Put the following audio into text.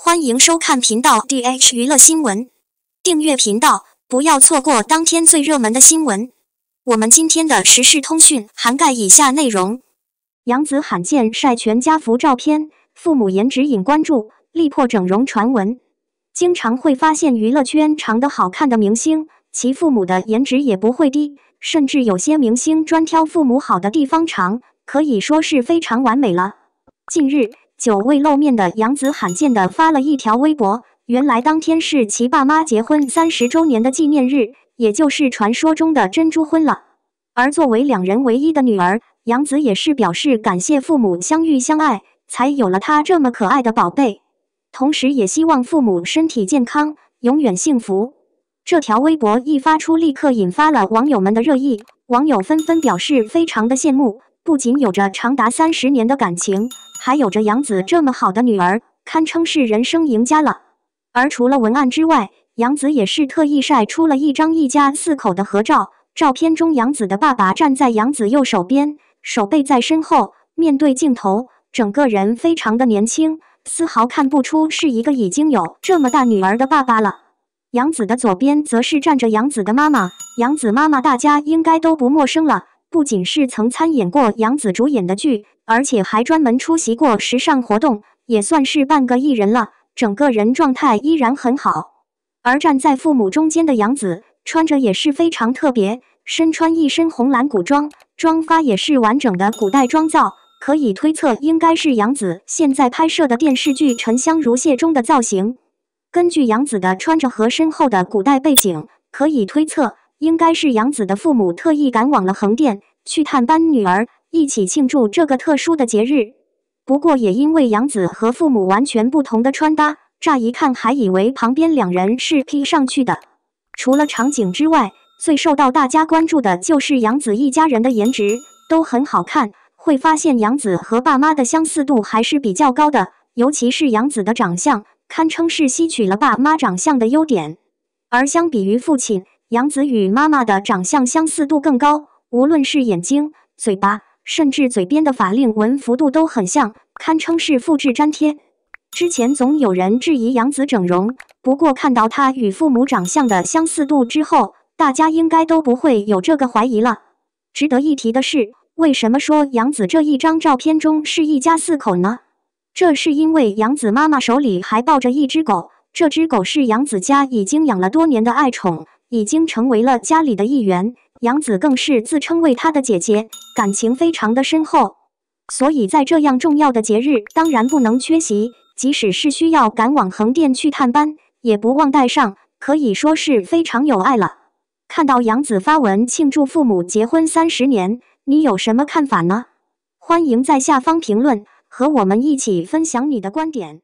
欢迎收看频道 DH 娱乐新闻，订阅频道，不要错过当天最热门的新闻。我们今天的时事通讯涵盖以下内容：杨紫罕见晒全家福照片，父母颜值引关注，力破整容传闻。经常会发现娱乐圈长得好看的明星，其父母的颜值也不会低，甚至有些明星专挑父母好的地方长，可以说是非常完美了。近日。久未露面的杨子罕见的发了一条微博。原来当天是其爸妈结婚三十周年的纪念日，也就是传说中的“珍珠婚”了。而作为两人唯一的女儿，杨子也是表示感谢父母相遇相爱，才有了他这么可爱的宝贝。同时也希望父母身体健康，永远幸福。这条微博一发出，立刻引发了网友们的热议。网友纷纷表示非常的羡慕，不仅有着长达三十年的感情。还有着杨子这么好的女儿，堪称是人生赢家了。而除了文案之外，杨子也是特意晒出了一张一家四口的合照。照片中，杨子的爸爸站在杨子右手边，手背在身后，面对镜头，整个人非常的年轻，丝毫看不出是一个已经有这么大女儿的爸爸了。杨子的左边则是站着杨子的妈妈，杨子妈妈大家应该都不陌生了。不仅是曾参演过杨紫主演的剧，而且还专门出席过时尚活动，也算是半个艺人了。整个人状态依然很好。而站在父母中间的杨紫，穿着也是非常特别，身穿一身红蓝古装，妆发也是完整的古代妆造，可以推测应该是杨紫现在拍摄的电视剧《沉香如屑》中的造型。根据杨紫的穿着和身后的古代背景，可以推测。应该是杨子的父母特意赶往了横店去探班女儿，一起庆祝这个特殊的节日。不过也因为杨子和父母完全不同的穿搭，乍一看还以为旁边两人是 P 上去的。除了场景之外，最受到大家关注的就是杨子一家人的颜值都很好看。会发现杨子和爸妈的相似度还是比较高的，尤其是杨子的长相，堪称是吸取了爸妈长相的优点。而相比于父亲，杨子与妈妈的长相相似度更高，无论是眼睛、嘴巴，甚至嘴边的法令纹幅度都很像，堪称是复制粘贴。之前总有人质疑杨子整容，不过看到她与父母长相的相似度之后，大家应该都不会有这个怀疑了。值得一提的是，为什么说杨子这一张照片中是一家四口呢？这是因为杨子妈妈手里还抱着一只狗，这只狗是杨子家已经养了多年的爱宠。已经成为了家里的一员，杨子更是自称为他的姐姐，感情非常的深厚。所以在这样重要的节日，当然不能缺席，即使是需要赶往横店去探班，也不忘带上，可以说是非常有爱了。看到杨子发文庆祝父母结婚三十年，你有什么看法呢？欢迎在下方评论，和我们一起分享你的观点。